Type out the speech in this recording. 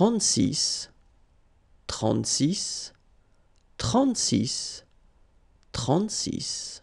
36, 36, 36, 36.